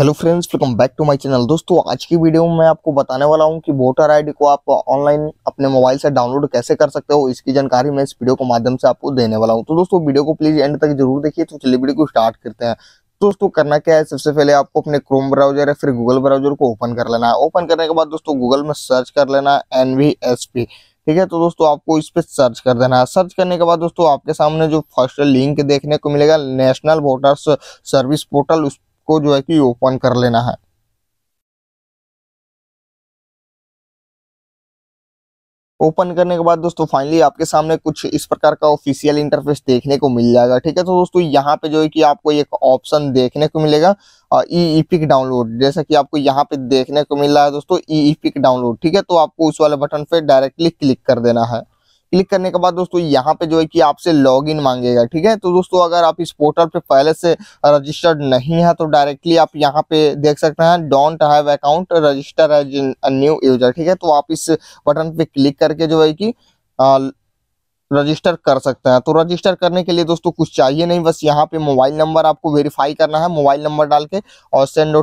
hello friends welcome back to my channel दोस्तों आज की वीडियो में मैं आपको बताने वाला हूं कि वोटर आईडी को आप ऑनलाइन अपने मोबाइल से डाउनलोड कैसे कर सकते हो इसकी जानकारी मैं इस वीडियो के माध्यम से आपको देने वाला हूं तो दोस्तों वीडियो को प्लीज एंड तक जरूर देखिए तो चलिए वीडियो को स्टार्ट करते हैं दोस्तों करना क्या है सबसे पहले आपको अपने क्रोम ब्राउजर या फिर गूगल ब्राउजर को ओपन कर लेना है ओपन करने के बाद दोस्तों गूगल में सर्च कर लेना है एन ठीक है तो दोस्तों आपको इस पर सर्च कर देना है सर्च करने के बाद दोस्तों आपके सामने जो फर्स्ट लिंक देखने को मिलेगा नेशनल वोटर्स सर्विस पोर्टल उस को जो है कि ओपन कर लेना है ओपन करने के बाद दोस्तों फाइनली आपके सामने कुछ इस प्रकार का ऑफिशियल इंटरफेस देखने को मिल जाएगा ठीक है तो दोस्तों यहाँ पे जो है कि आपको एक ऑप्शन देखने को मिलेगा ई ई पिक डाउनलोड जैसा कि आपको यहाँ पे देखने को मिल रहा है दोस्तों ई ई पिक डाउनलोड ठीक है तो आपको उस वाले बटन पे डायरेक्टली क्लिक कर देना है क्लिक करने के बाद दोस्तों यहाँ पे जो है कि आपसे लॉगिन मांगेगा ठीक है तो दोस्तों अगर आप इस पोर्टल पे पहले से रजिस्टर्ड नहीं है तो डायरेक्टली आप यहाँ पे देख सकते हैं don't have account register as new user ठीक है तो आप इस बटन पे क्लिक करके जो है कि रजिस्टर कर सकते हैं तो रजिस्टर करने के लिए दोस्तों कुछ चाहिए नहीं बस यहाँ पे मोबाइल नंबर आपको वेरीफाई करना है मोबाइल नंबर डाल के और सेंड ओ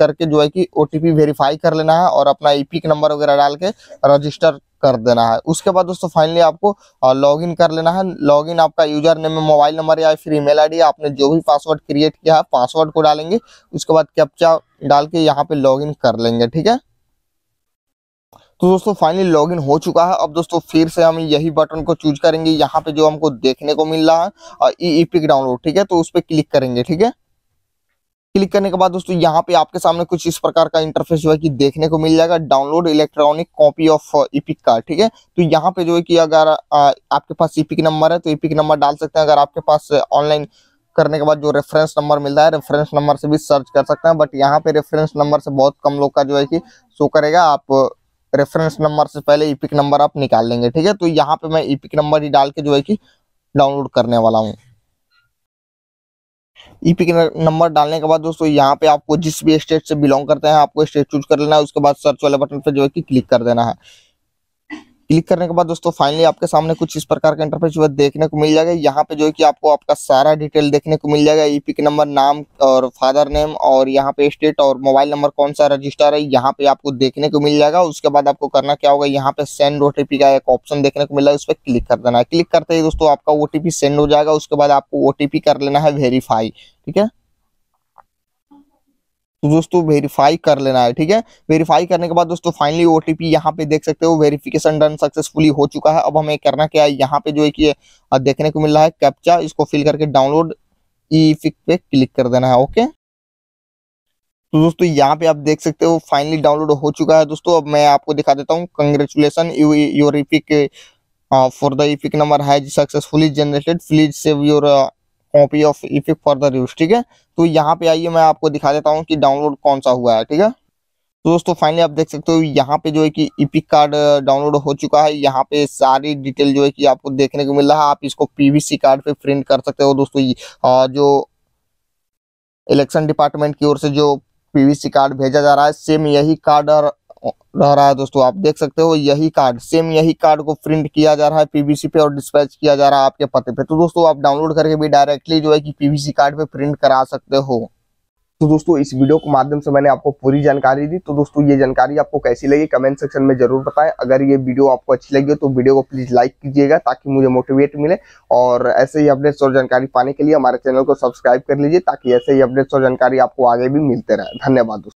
करके जो है कि ओ वेरीफाई कर लेना है और अपना ई नंबर वगैरह डाल के रजिस्टर कर देना है उसके बाद दोस्तों फाइनली आपको लॉगिन कर लेना है लॉगिन आपका यूजर नेम मोबाइल नंबर या फिर ईमेल आईडी आपने जो भी पासवर्ड क्रिएट किया है पासवर्ड को डालेंगे उसके बाद कैप्चा डाल के यहाँ पे लॉगिन कर लेंगे ठीक है तो दोस्तों फाइनली लॉगिन हो चुका है अब दोस्तों फिर से हम यही बटन को चूज करेंगे यहाँ पे जो हमको देखने को मिल रहा है ई ई पिक डाउनलोड ठीक है तो उस पर क्लिक करेंगे ठीक है क्लिक करने के बाद दोस्तों यहाँ पे आपके सामने कुछ इस प्रकार का इंटरफेस जो है कि देखने को मिल जाएगा download electronic copy of EPIC का ठीक है तो यहाँ पे जो है कि अगर आपके पास ईपिक नंबर है तो ईपिक नंबर डाल सकते हैं अगर आपके पास ऑनलाइन करने के बाद जो रेफरेंस नंबर मिलता है रेफरेंस नंबर से भी सर्च कर सकते हैं बट यहाँ पे रेफरेंस नंबर से बहुत कम लोग का जो है कि शो करेगा आप रेफरेंस नंबर से पहले ईपिक नंबर आप निकाल लेंगे ठीक है तो यहाँ पे मैं ईपिक नंबर ही डाल के जो है कि डाउनलोड करने वाला हूँ ईपिक नंबर डालने के बाद दोस्तों यहाँ पे आपको जिस भी स्टेट से बिलोंग करते हैं आपको स्टेट चूज कर लेना है उसके बाद सर्च वाले बटन पे जो है कि क्लिक कर देना है क्लिक करने के बाद दोस्तों फाइनली आपके सामने कुछ इस प्रकार का इंटरफेस जो है देखने को मिल जाएगा यहाँ पे जो है कि आपको आपका सारा डिटेल देखने को मिल जाएगा ई पिक नंबर नाम और फादर नेम और यहाँ पे स्टेट और मोबाइल नंबर कौन सा रजिस्टर है यहाँ पे आपको देखने को मिल जाएगा उसके बाद आपको करना क्या होगा यहाँ पे सेंड ओ का एक ऑप्शन देखने को मिल जाएगा उस पर क्लिक कर देना है क्लिक करते ही दोस्तों आपका ओ सेंड हो जाएगा उसके बाद आपको ओ कर लेना है वेरीफाई ठीक है तो दोस्तों वेरीफाई कर लेना है ठीक है वेरीफाई करने के बाद दोस्तों फाइनली ओ टी पे देख सकते हो वेरीफिकेशन डन सक्सेसफुली हो चुका है अब हमें करना क्या है यहाँ पे जो है कि देखने को मिल रहा है कैप्चा इसको फिल करके डाउनलोड ई फिक पे क्लिक कर देना है ओके तो दोस्तों यहाँ पे आप देख सकते हो फाइनली डाउनलोड हो चुका है दोस्तों अब मैं आपको दिखा देता हूँ congratulation your EPIC for the EPIC number has successfully generated please save your copy of EPIC for use ठीक है तो यहाँ पे आइए मैं आपको दिखा देता हूँ कि डाउनलोड कौन सा हुआ है ठीक है तो दोस्तों फाइनली आप देख सकते हो यहाँ पे जो है कि इपिक कार्ड डाउनलोड हो चुका है यहाँ पे सारी डिटेल जो है कि आपको देखने को मिल रहा है आप इसको पीवीसी कार्ड पे प्रिंट कर सकते हो दोस्तों जो इलेक्शन डिपार्टमेंट की ओर से जो पीवीसी कार्ड भेजा जा रहा है सेम यही कार्ड और रह रहा है दोस्तों आप देख सकते हो यही कार्ड सेम यही कार्ड को प्रिंट किया जा रहा है पीवीसी पे और डिस्पैच किया जा रहा है आपके पते पे तो दोस्तों आप डाउनलोड करके भी डायरेक्टली जो है कि पीवीसी कार्ड पे प्रिंट करा सकते हो तो दोस्तों इस वीडियो के माध्यम से मैंने आपको पूरी जानकारी दी तो दोस्तों ये जानकारी आपको कैसी लगी कमेंट सेक्शन में जरूर बताएं अगर ये वीडियो आपको अच्छी लगी हो तो वीडियो को प्लीज लाइक कीजिएगा ताकि मुझे मोटिवेट मिले और ऐसे ही अपडेट्स और जानकारी पाने के लिए हमारे चैनल को सब्सक्राइब कर लीजिए ताकि ऐसे ही अपडेट्स और जानकारी आपको आगे भी मिलते रहे धन्यवाद